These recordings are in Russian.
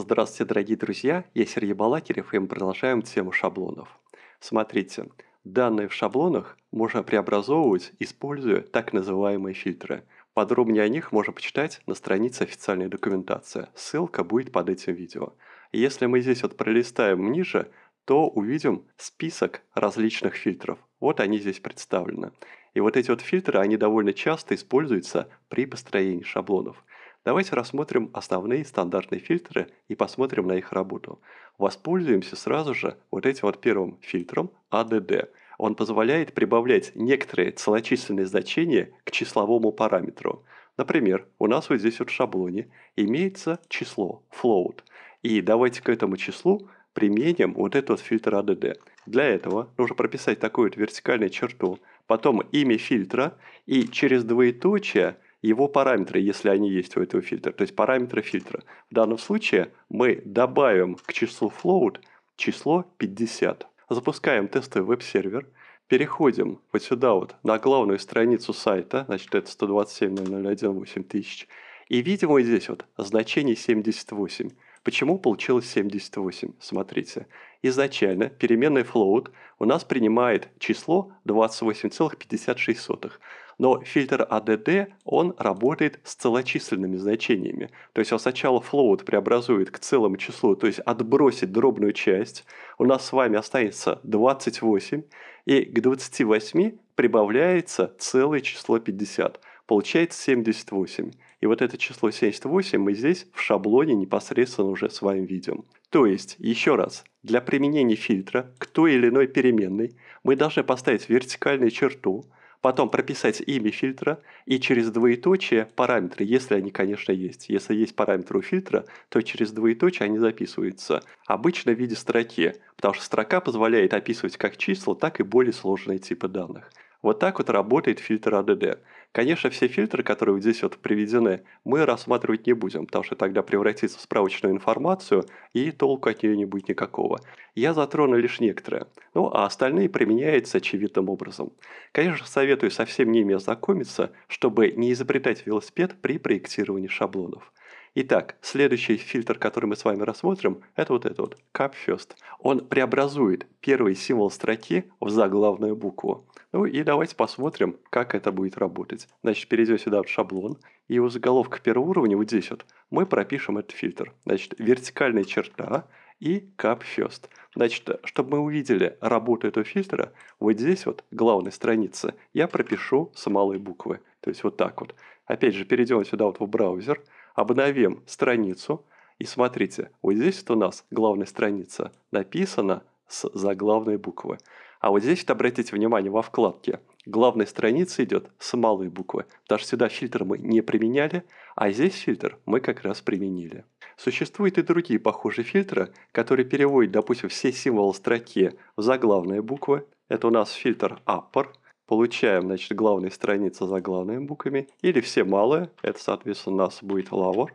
Здравствуйте, дорогие друзья, я Сергей Балакирев, и мы продолжаем тему шаблонов. Смотрите, данные в шаблонах можно преобразовывать, используя так называемые фильтры. Подробнее о них можно почитать на странице официальной документации, ссылка будет под этим видео. Если мы здесь вот пролистаем ниже, то увидим список различных фильтров. Вот они здесь представлены. И вот эти вот фильтры, они довольно часто используются при построении шаблонов. Давайте рассмотрим основные стандартные фильтры и посмотрим на их работу. Воспользуемся сразу же вот этим вот первым фильтром ADD. А Он позволяет прибавлять некоторые целочисленные значения к числовому параметру. Например, у нас вот здесь вот в шаблоне имеется число float. И давайте к этому числу применим вот этот фильтр ADD. А Для этого нужно прописать такую вот вертикальную черту, потом имя фильтра и через двоеточие – его параметры, если они есть у этого фильтра, то есть параметры фильтра. В данном случае мы добавим к числу float число 50. Запускаем тестовый веб-сервер, переходим вот сюда вот на главную страницу сайта, значит это 127.001.8000, и видим вот здесь вот значение 78. Почему получилось 78? Смотрите. Изначально переменная float у нас принимает число 28,56 но фильтр ADD, а он работает с целочисленными значениями. То есть он сначала float преобразует к целому числу, то есть отбросит дробную часть. У нас с вами останется 28, и к 28 прибавляется целое число 50. Получается 78. И вот это число 78 мы здесь в шаблоне непосредственно уже с вами видим. То есть, еще раз, для применения фильтра к той или иной переменной мы должны поставить вертикальную черту – потом прописать имя фильтра и через двоеточие параметры, если они, конечно, есть. Если есть параметры у фильтра, то через двоеточие они записываются, обычно в виде строки, потому что строка позволяет описывать как числа, так и более сложные типы данных. Вот так вот работает фильтр ADD. Конечно, все фильтры, которые здесь вот приведены, мы рассматривать не будем, потому что тогда превратится в справочную информацию и толку от нее не будет никакого. Я затрону лишь некоторые, ну а остальные применяются очевидным образом. Конечно, советую со всеми ними ознакомиться, чтобы не изобретать велосипед при проектировании шаблонов. Итак, следующий фильтр, который мы с вами рассмотрим, это вот этот вот, CapFirst. Он преобразует первый символ строки в заглавную букву. Ну и давайте посмотрим, как это будет работать. Значит, перейдем сюда в шаблон, и у заголовка первого уровня, вот здесь вот, мы пропишем этот фильтр. Значит, вертикальная черта и CapFirst. Значит, чтобы мы увидели работу этого фильтра, вот здесь вот, главной странице, я пропишу с малой буквы. То есть вот так вот. Опять же, перейдем сюда вот в браузер – обновим страницу. И смотрите, вот здесь вот у нас главная страница написана с заглавной буквы. А вот здесь, вот обратите внимание, во вкладке главная страница идет с малой буквы. Даже сюда фильтр мы не применяли, а здесь фильтр мы как раз применили. Существуют и другие похожие фильтры, которые переводят, допустим, все символы строки в заглавные буквы. Это у нас фильтр upper – Получаем, значит, главные страницы за главными буквами. Или все малые. Это, соответственно, у нас будет лавр.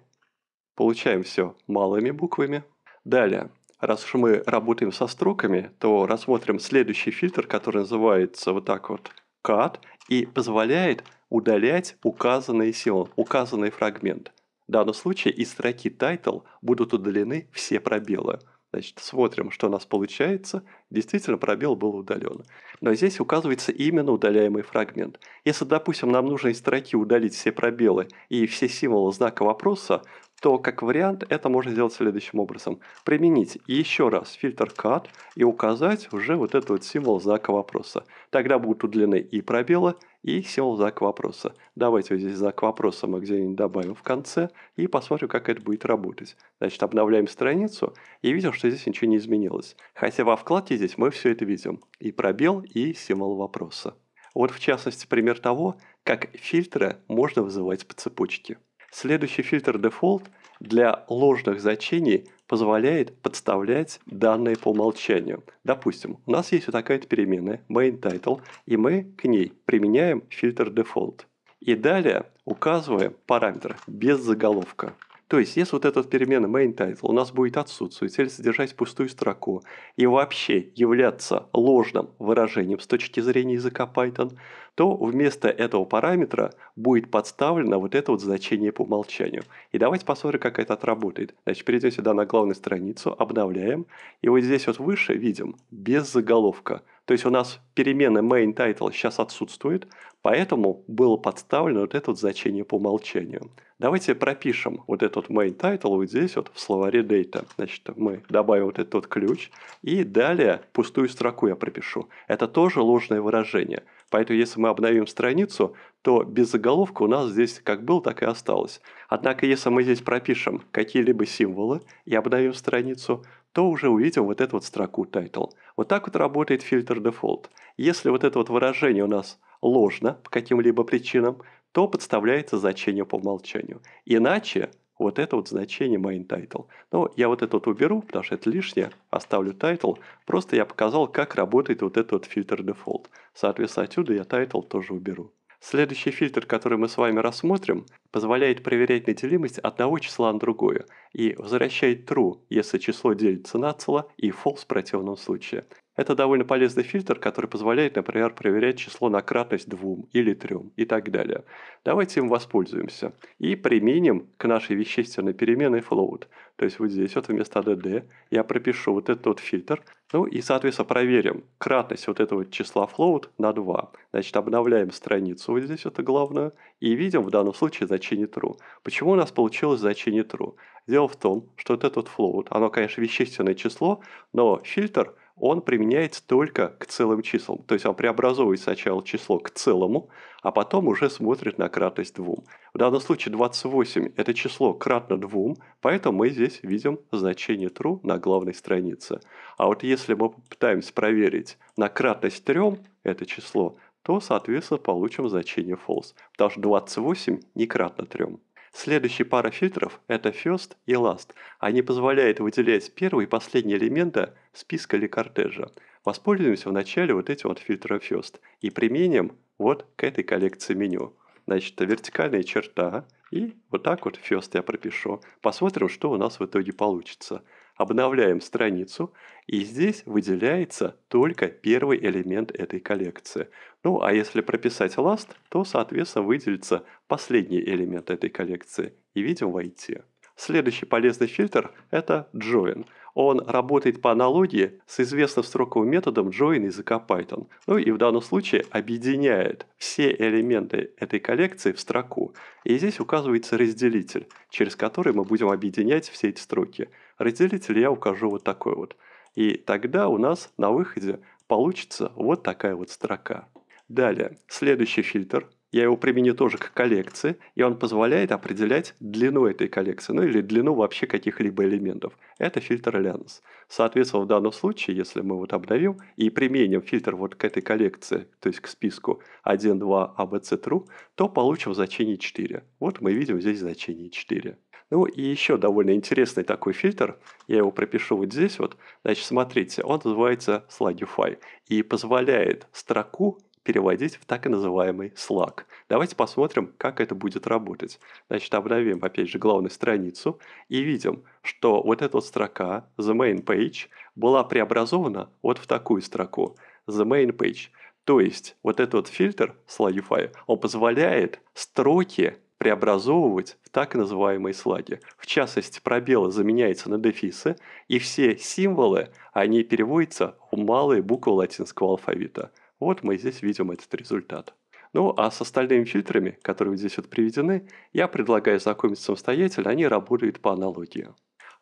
Получаем все малыми буквами. Далее. Раз уж мы работаем со строками, то рассмотрим следующий фильтр, который называется вот так вот cut и позволяет удалять указанные символы, указанный фрагмент. В данном случае из строки title будут удалены все пробелы – Значит, смотрим, что у нас получается. Действительно, пробел был удален. Но здесь указывается именно удаляемый фрагмент. Если, допустим, нам нужно из строки удалить все пробелы и все символы знака вопроса, то как вариант это можно сделать следующим образом. Применить еще раз фильтр cut и указать уже вот этот вот символ знака вопроса. Тогда будут удлины и пробелы, и символ знак вопроса. Давайте вот здесь знак вопроса мы где-нибудь добавим в конце и посмотрим, как это будет работать. Значит, обновляем страницу и видим, что здесь ничего не изменилось. Хотя во вкладке здесь мы все это видим. И пробел, и символ вопроса. Вот в частности пример того, как фильтры можно вызывать по цепочке. Следующий фильтр Default для ложных значений позволяет подставлять данные по умолчанию. Допустим, у нас есть вот такая-то переменная main title, и мы к ней применяем фильтр Default. И далее указываем параметр без заголовка. То есть, если вот эта перемена main title у нас будет отсутствовать или содержать пустую строку и вообще являться ложным выражением с точки зрения языка Python, то вместо этого параметра будет подставлено вот это вот значение по умолчанию. И давайте посмотрим, как это отработает. Значит, перейдем сюда на главную страницу, обновляем. И вот здесь вот выше видим без заголовка – то есть у нас перемена main title сейчас отсутствует, поэтому было подставлено вот это вот значение по умолчанию. Давайте пропишем вот этот main title вот здесь вот в словаре data. Значит, мы добавим вот этот ключ и далее пустую строку я пропишу. Это тоже ложное выражение. Поэтому если мы обновим страницу, то без заголовка у нас здесь как был, так и осталось. Однако если мы здесь пропишем какие-либо символы и обновим страницу, то уже увидим вот эту вот строку title. Вот так вот работает фильтр дефолт. Если вот это вот выражение у нас ложно по каким-либо причинам, то подставляется значение по умолчанию. Иначе вот это вот значение main title. Но я вот это вот уберу, потому что это лишнее, оставлю title. Просто я показал, как работает вот этот вот фильтр дефолт. Соответственно, отсюда я title тоже уберу. Следующий фильтр, который мы с вами рассмотрим, позволяет проверять неделимость одного числа на другое и возвращает true, если число делится на цело, и false в противном случае. Это довольно полезный фильтр, который позволяет, например, проверять число на кратность двум или трем и так далее. Давайте им воспользуемся и применим к нашей вещественной переменной float. То есть вот здесь вот вместо dd я пропишу вот этот вот фильтр. Ну и, соответственно, проверим кратность вот этого числа float на 2. Значит, обновляем страницу вот здесь это главное и видим в данном случае значит Chainit.ru. Почему у нас получилось значение true Дело в том, что вот этот float, оно, конечно, вещественное число, но фильтр, он применяется только к целым числам. То есть он преобразовывает сначала число к целому, а потом уже смотрит на кратность двум В данном случае 28 – это число кратно двум поэтому мы здесь видим значение true на главной странице. А вот если мы попытаемся проверить на кратность трем это число, то, соответственно, получим значение false, потому что 28 не кратно 3. Следующая пара фильтров – это first и last. Они позволяют выделять первый и последний элемента списка или кортежа. Воспользуемся вначале вот этим вот фильтром first и применим вот к этой коллекции меню. Значит, вертикальная черта, и вот так вот first я пропишу. Посмотрим, что у нас в итоге получится. Обновляем страницу, и здесь выделяется только первый элемент этой коллекции. Ну а если прописать last, то соответственно выделится последний элемент этой коллекции и видим войти. Следующий полезный фильтр – это Join. Он работает по аналогии с известным строковым методом Join языка Python. Ну и в данном случае объединяет все элементы этой коллекции в строку. И здесь указывается разделитель, через который мы будем объединять все эти строки. Разделитель я укажу вот такой вот. И тогда у нас на выходе получится вот такая вот строка. Далее, следующий фильтр – я его применю тоже к коллекции, и он позволяет определять длину этой коллекции, ну или длину вообще каких-либо элементов. Это фильтр Ленос. Соответственно, в данном случае, если мы вот обновим и применим фильтр вот к этой коллекции, то есть к списку 1, 2, ABC, True, то получим значение 4. Вот мы видим здесь значение 4. Ну и еще довольно интересный такой фильтр, я его пропишу вот здесь вот. Значит, смотрите, он называется Slagify и позволяет строку переводить в так и называемый Slack. Давайте посмотрим, как это будет работать. Значит, обновим, опять же, главную страницу и видим, что вот эта вот строка, the main page, была преобразована вот в такую строку, the main page. То есть, вот этот вот фильтр slugify он позволяет строки преобразовывать в так называемые слаги. В частности, пробелы заменяются на дефисы, и все символы, они переводятся в малые буквы латинского алфавита – вот мы здесь видим этот результат. Ну а с остальными фильтрами, которые здесь вот приведены, я предлагаю знакомиться самостоятельно, они работают по аналогии.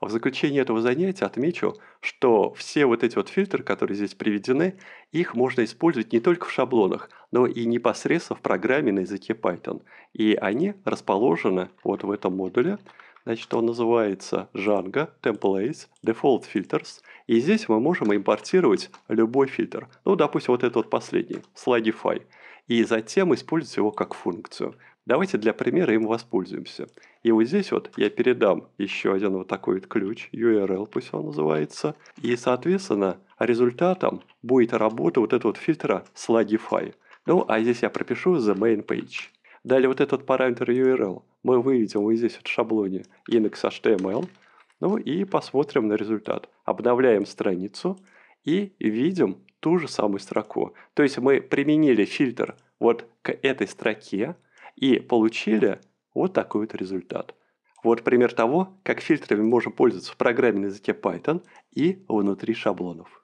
В заключение этого занятия отмечу, что все вот эти вот фильтры, которые здесь приведены, их можно использовать не только в шаблонах, но и непосредственно в программе на языке Python. И они расположены вот в этом модуле, Значит, он называется Django Templates Default Filters. И здесь мы можем импортировать любой фильтр. Ну, допустим, вот этот вот последний, slugify И затем использовать его как функцию. Давайте для примера им воспользуемся. И вот здесь вот я передам еще один вот такой вот ключ, URL пусть он называется. И, соответственно, результатом будет работа вот этого вот фильтра slugify. Ну, а здесь я пропишу the main page. Далее вот этот параметр URL мы выведем вот здесь вот в шаблоне index.html, ну и посмотрим на результат. Обновляем страницу и видим ту же самую строку. То есть мы применили фильтр вот к этой строке и получили вот такой вот результат. Вот пример того, как фильтрами можно пользоваться в программе на языке Python и внутри шаблонов.